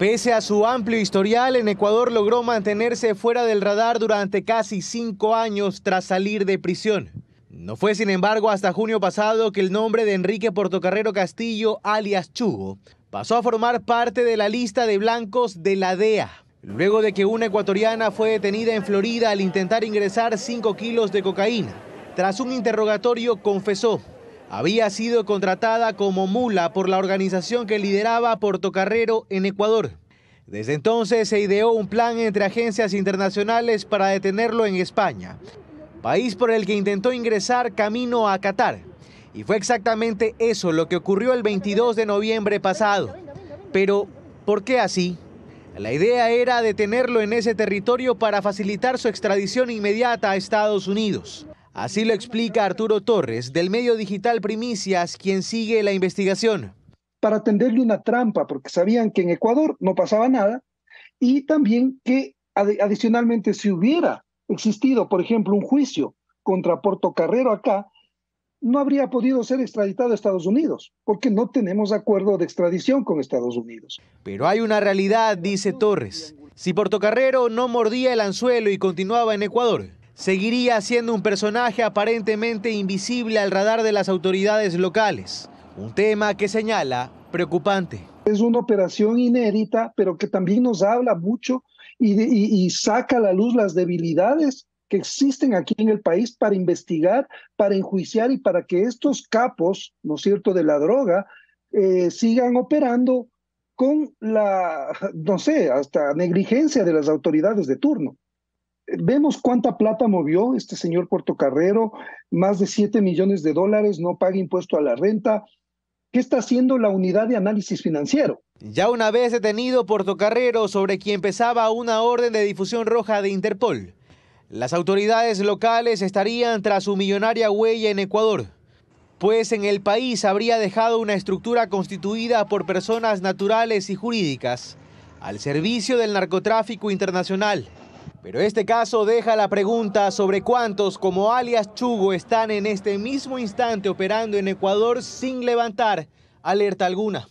Pese a su amplio historial, en Ecuador logró mantenerse fuera del radar durante casi cinco años tras salir de prisión. No fue, sin embargo, hasta junio pasado que el nombre de Enrique Portocarrero Castillo, alias Chugo, pasó a formar parte de la lista de blancos de la DEA. Luego de que una ecuatoriana fue detenida en Florida al intentar ingresar cinco kilos de cocaína, tras un interrogatorio confesó había sido contratada como mula por la organización que lideraba Portocarrero en Ecuador. Desde entonces se ideó un plan entre agencias internacionales para detenerlo en España, país por el que intentó ingresar camino a Qatar. Y fue exactamente eso lo que ocurrió el 22 de noviembre pasado. Pero, ¿por qué así? La idea era detenerlo en ese territorio para facilitar su extradición inmediata a Estados Unidos. Así lo explica Arturo Torres, del medio digital Primicias, quien sigue la investigación. Para tenderle una trampa, porque sabían que en Ecuador no pasaba nada, y también que adicionalmente si hubiera existido, por ejemplo, un juicio contra Carrero acá, no habría podido ser extraditado a Estados Unidos, porque no tenemos acuerdo de extradición con Estados Unidos. Pero hay una realidad, dice Torres. Si Portocarrero no mordía el anzuelo y continuaba en Ecuador, seguiría siendo un personaje aparentemente invisible al radar de las autoridades locales, un tema que señala preocupante. Es una operación inédita, pero que también nos habla mucho y, saca a la luz las debilidades que existen aquí en el país para investigar, para enjuiciar y para que estos capos, ¿no cierto?, de la droga, eh, sigan operando con la, no sé, hasta negligencia de las autoridades de turno. Vemos cuánta plata movió este señor Carrero, más de 7 millones de dólares, no paga impuesto a la renta. ¿Qué está haciendo la unidad de análisis financiero? Ya una vez detenido Carrero, sobre quien pesaba una orden de difusión roja de Interpol, las autoridades locales estarían tras su millonaria huella en Ecuador, pues en el país habría dejado una estructura constituida por personas naturales y jurídicas al servicio del narcotráfico internacional pero este caso deja la pregunta sobre cuántos como alias Chugo están en este mismo instante operando en Ecuador sin levantar alerta alguna.